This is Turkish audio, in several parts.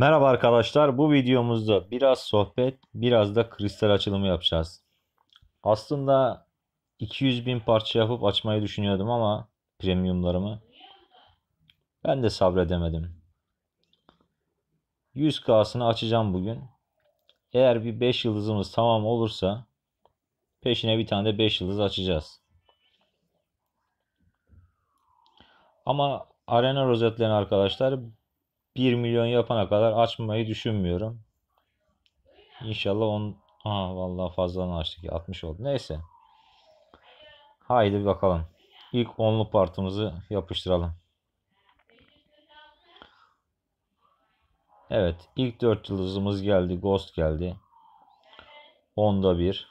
Merhaba arkadaşlar. Bu videomuzda biraz sohbet, biraz da kristal açılımı yapacağız. Aslında 200 bin parça yapıp açmayı düşünüyordum ama premiumlarımı ben de sabredemedim. 100K'sını açacağım bugün. Eğer bir 5 yıldızımız tamam olursa peşine bir tane de 5 yıldız açacağız. Ama arena rozetlerini arkadaşlar 1 milyon yapana kadar açmayı düşünmüyorum. İnşallah on Aa vallahi fazladan açtık. 60 oldu. Neyse. Haydi bir bakalım. İlk onlu partımızı yapıştıralım. Evet. ilk 4 yıldızımız geldi. Ghost geldi. Onda bir.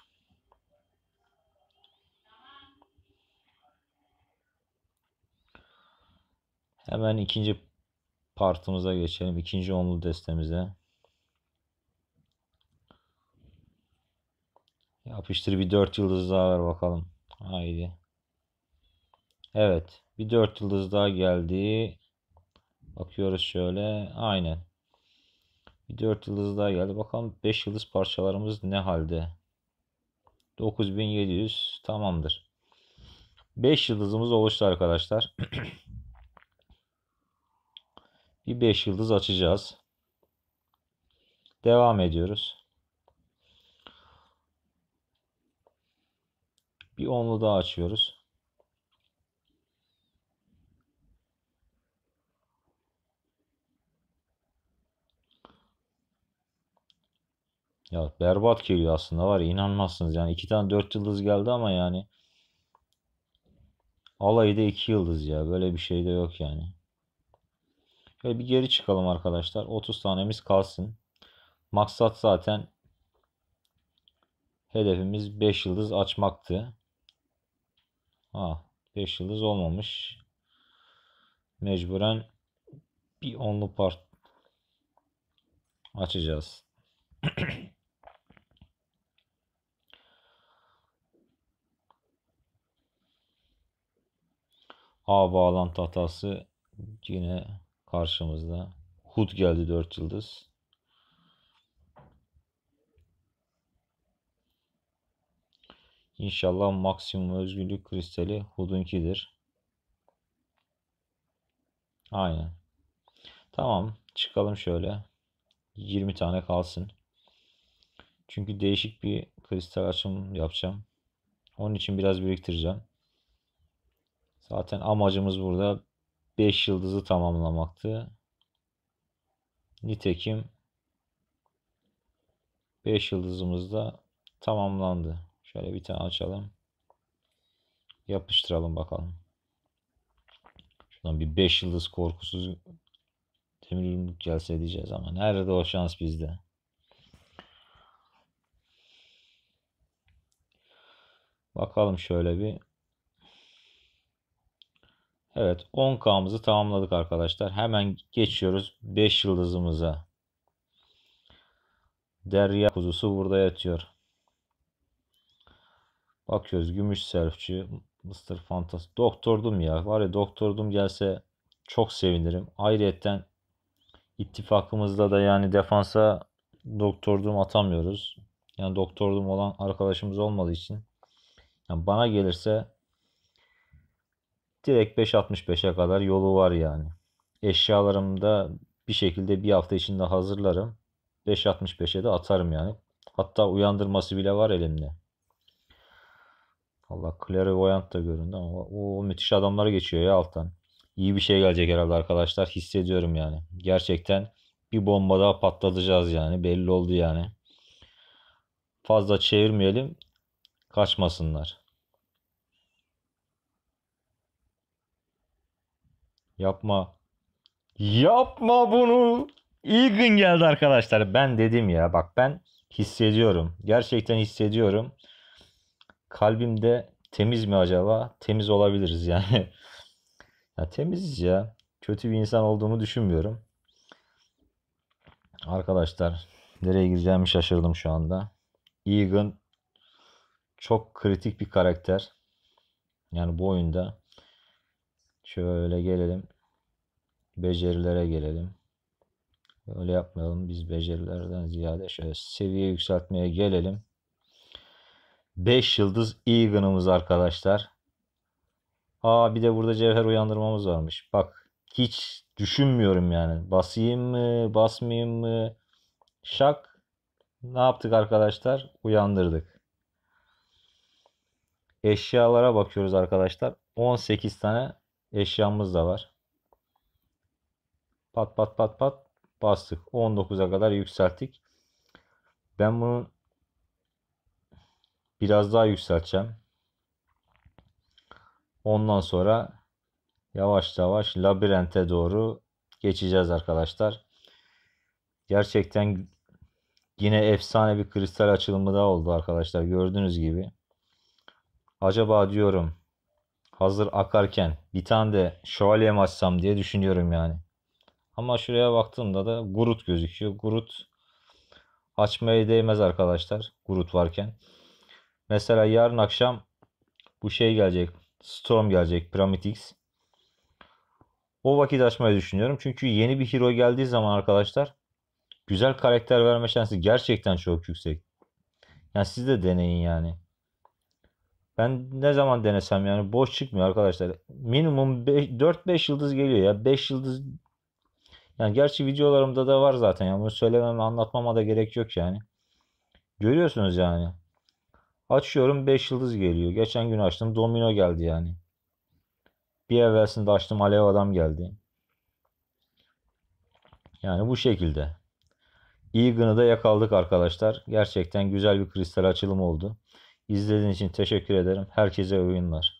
Hemen ikinci partımıza geçelim. İkinci onlu destemize. Yapıştır bir 4 yıldız daha ver bakalım. Haydi. Evet. Bir 4 yıldız daha geldi. Bakıyoruz şöyle. Aynen. Bir 4 yıldız daha geldi. Bakalım 5 yıldız parçalarımız ne halde? 9700 tamamdır. 5 yıldızımız oluştu arkadaşlar. Bir 5 yıldız açacağız. Devam ediyoruz. Bir onlu daha açıyoruz. Ya berbat geliyor aslında var ya inanmazsınız yani iki tane dört yıldız geldi ama yani alayda iki yıldız ya böyle bir şey de yok yani. Şöyle bir geri çıkalım arkadaşlar. 30 tanemiz kalsın. Maksat zaten hedefimiz 5 yıldız açmaktı. Ha, 5 yıldız olmamış. Mecburen bir onlu part açacağız. A bağlantı hatası yine karşımızda. HUD geldi 4 yıldız. İnşallah maksimum özgürlük kristali Hood'unkidir. Aynen. Tamam. Çıkalım şöyle. 20 tane kalsın. Çünkü değişik bir kristal açım yapacağım. Onun için biraz biriktireceğim. Zaten amacımız burada 5 yıldızı tamamlamaktı. Nitekim 5 yıldızımız da tamamlandı. Şöyle bir tane açalım. Yapıştıralım bakalım. Şuradan bir 5 yıldız korkusuz demir yumruk gelse diyeceğiz ama nerede o şans bizde? Bakalım şöyle bir Evet 10K'mızı tamamladık arkadaşlar. Hemen geçiyoruz 5 yıldızımıza. Derya kuzusu burada yatıyor. Bakıyoruz gümüş serfçi. Mr. Fantas. Doktordum ya. Var ya doktordum gelse çok sevinirim. Ayrıyeten ittifakımızda da yani defansa doktordum atamıyoruz. Yani doktordum olan arkadaşımız olmadığı için. Yani bana gelirse direkt 5.65'e kadar yolu var yani. Eşyalarımı da bir şekilde bir hafta içinde hazırlarım. 5.65'e de atarım yani. Hatta uyandırması bile var elimde. Allah Clairvoyant da göründü ama o, o müthiş adamlar geçiyor ya alttan. İyi bir şey gelecek herhalde arkadaşlar. Hissediyorum yani. Gerçekten bir bomba daha patlatacağız yani. Belli oldu yani. Fazla çevirmeyelim. Kaçmasınlar. Yapma. Yapma bunu. İyi gün geldi arkadaşlar. Ben dedim ya bak ben hissediyorum. Gerçekten hissediyorum. Kalbimde temiz mi acaba? Temiz olabiliriz yani. ya temiziz ya. Kötü bir insan olduğumu düşünmüyorum. Arkadaşlar nereye gireceğimi şaşırdım şu anda. Egan çok kritik bir karakter. Yani bu oyunda Şöyle gelelim. Becerilere gelelim. Öyle yapmayalım. Biz becerilerden ziyade şöyle seviye yükseltmeye gelelim. 5 yıldız Egan'ımız arkadaşlar. Aa bir de burada cevher uyandırmamız varmış. Bak hiç düşünmüyorum yani. Basayım mı basmayayım mı? Şak ne yaptık arkadaşlar? Uyandırdık. Eşyalara bakıyoruz arkadaşlar. 18 tane Eşyamız da var. Pat pat pat pat bastık. 19'a kadar yükselttik. Ben bunu biraz daha yükselteceğim. Ondan sonra yavaş yavaş labirente doğru geçeceğiz arkadaşlar. Gerçekten yine efsane bir kristal açılımı da oldu arkadaşlar. Gördüğünüz gibi. Acaba diyorum Hazır akarken bir tane de şövalye mi açsam diye düşünüyorum yani. Ama şuraya baktığımda da Gurut gözüküyor. Gurut açmaya değmez arkadaşlar. Gurut varken. Mesela yarın akşam bu şey gelecek. Storm gelecek. Pyramid O vakit açmayı düşünüyorum. Çünkü yeni bir hero geldiği zaman arkadaşlar güzel karakter verme şansı gerçekten çok yüksek. Yani siz de deneyin yani. Ben ne zaman denesem yani boş çıkmıyor arkadaşlar. Minimum 4-5 yıldız geliyor ya. 5 yıldız yani gerçi videolarımda da var zaten. Yani bunu söylememe anlatmama da gerek yok yani. Görüyorsunuz yani. Açıyorum 5 yıldız geliyor. Geçen gün açtım domino geldi yani. Bir evvelsinde açtım alev adam geldi. Yani bu şekilde. Eagan'ı da yakaladık arkadaşlar. Gerçekten güzel bir kristal açılım oldu. İzlediğiniz için teşekkür ederim. Herkese oyunlar.